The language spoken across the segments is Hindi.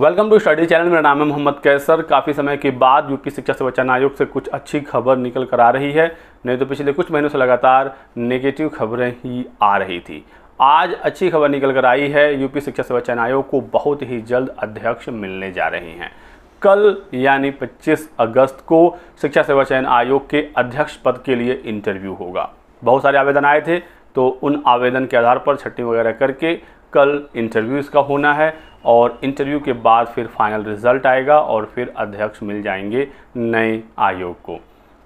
वेलकम टू स्टडी चैनल मेरा नाम है मोहम्मद कैसर काफ़ी समय के बाद यूपी शिक्षा संरचना आयोग से कुछ अच्छी खबर निकल कर आ रही है नहीं तो पिछले कुछ महीनों से लगातार नेगेटिव खबरें ही आ रही थी आज अच्छी खबर निकल कर आई है यूपी शिक्षा संरचना आयोग को बहुत ही जल्द अध्यक्ष मिलने जा रहे हैं कल यानी 25 अगस्त को शिक्षा सेवा चयन आयोग के अध्यक्ष पद के लिए इंटरव्यू होगा बहुत सारे आवेदन आए थे तो उन आवेदन के आधार पर छट्टी वगैरह करके कल इंटरव्यू इसका होना है और इंटरव्यू के बाद फिर फाइनल रिजल्ट आएगा और फिर अध्यक्ष मिल जाएंगे नए आयोग को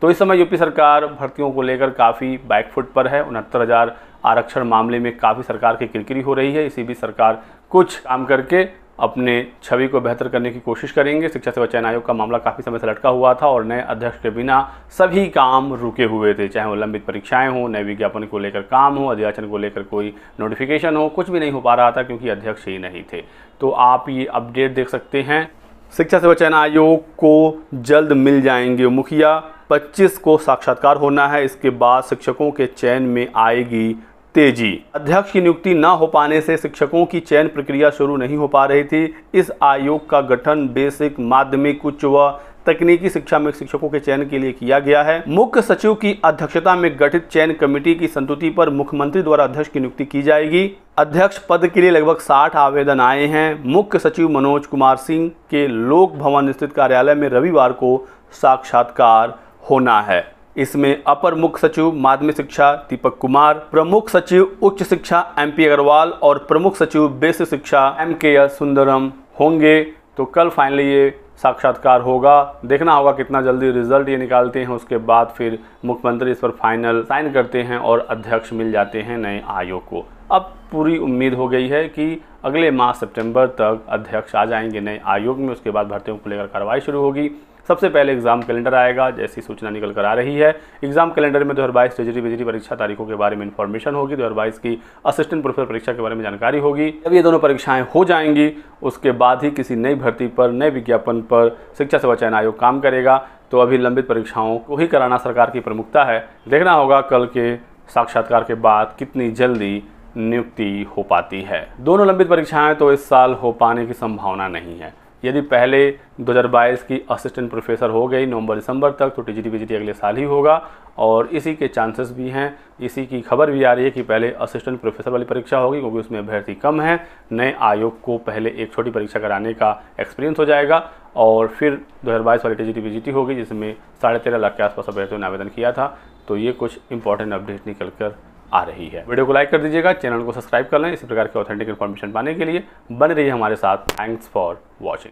तो इस समय यूपी सरकार भर्तियों को लेकर काफ़ी बैकफुट पर है उनहत्तर हज़ार आरक्षण मामले में काफ़ी सरकार की किरकिरी हो रही है इसी बीच सरकार कुछ काम करके अपने छवि को बेहतर करने की कोशिश करेंगे शिक्षा सेवा चयन आयोग का मामला काफ़ी समय से लटका हुआ था और नए अध्यक्ष के बिना सभी काम रुके हुए थे चाहे वो लंबित परीक्षाएं हों नए विज्ञापन को लेकर काम हो अध्याचन को लेकर कोई नोटिफिकेशन हो कुछ भी नहीं हो पा रहा था क्योंकि अध्यक्ष ही नहीं थे तो आप ये अपडेट देख सकते हैं शिक्षा सेवा चयन आयोग को जल्द मिल जाएंगे मुखिया 25 को साक्षात्कार होना है इसके बाद शिक्षकों के चयन में आएगी तेजी अध्यक्ष की नियुक्ति न हो पाने से शिक्षकों की चयन प्रक्रिया शुरू नहीं हो पा रही थी इस आयोग का गठन बेसिक माध्यमिक उच्च व तकनीकी शिक्षा में शिक्षकों के चयन के लिए किया गया है मुख्य सचिव की अध्यक्षता में गठित चयन कमेटी की संतुति पर मुख्यमंत्री द्वारा अध्यक्ष की नियुक्ति की जाएगी अध्यक्ष पद के लिए लगभग 60 आवेदन आए हैं मुख्य सचिव मनोज कुमार सिंह के लोक भवन स्थित कार्यालय में रविवार को साक्षात्कार होना है इसमें अपर मुख्य सचिव माध्यमिक शिक्षा दीपक कुमार प्रमुख सचिव उच्च शिक्षा एम पी अग्रवाल और प्रमुख सचिव बेसिक शिक्षा एम के एस सुंदरम होंगे तो कल फाइनली ये साक्षात्कार होगा देखना होगा कितना जल्दी रिजल्ट ये निकालते हैं उसके बाद फिर मुख्यमंत्री इस पर फाइनल साइन करते हैं और अध्यक्ष मिल जाते हैं नए आयोग को अब पूरी उम्मीद हो गई है कि अगले माह सितंबर तक अध्यक्ष आ जाएंगे नए आयोग में उसके बाद भर्तियों को लेकर कार्रवाई शुरू होगी सबसे पहले एग्जाम कैलेंडर आएगा जैसी सूचना निकल कर आ रही है एग्जाम कैलेंडर में दो हज़ार बाईस ट्रेजरी बिजली परीक्षा तारीखों के बारे में इन्फॉर्मेशन होगी दो हज़ार बाईस की असिस्टेंट प्रोफेसर परीक्षा के बारे में जानकारी होगी जब ये दोनों परीक्षाएं हो जाएंगी उसके बाद ही किसी नई भर्ती पर नए विज्ञापन पर शिक्षा सेवा चयन आयोग काम करेगा तो अभी लंबित परीक्षाओं को ही कराना सरकार की प्रमुखता है देखना होगा कल के साक्षात्कार के बाद कितनी जल्दी नियुक्ति हो पाती है दोनों लंबित परीक्षाएं तो इस साल हो पाने की संभावना नहीं है यदि पहले 2022 की असिस्टेंट प्रोफेसर हो गई नवंबर दिसंबर तक तो टीजीटी बीजीटी अगले साल ही होगा और इसी के चांसेस भी हैं इसी की खबर भी आ रही है कि पहले असिस्टेंट प्रोफेसर वाली परीक्षा होगी क्योंकि उसमें अभ्यर्थी कम है नए आयोग को पहले एक छोटी परीक्षा कराने का एक्सपीरियंस हो जाएगा और फिर दो वाली टीजीटी बीजीटी होगी जिसमें साढ़े तेरह लाख के आसपास अभ्यर्थियों ने आवेदन किया था तो ये कुछ इंपॉर्टेंट अपडेट निकल कर आ रही है वीडियो को लाइक कर दीजिएगा चैनल को सब्सक्राइब कर लें इसी प्रकार के ऑथेंटिक इन्फॉर्मेशन पाने के लिए बने रहिए हमारे साथ थैंक्स फॉर वॉचिंग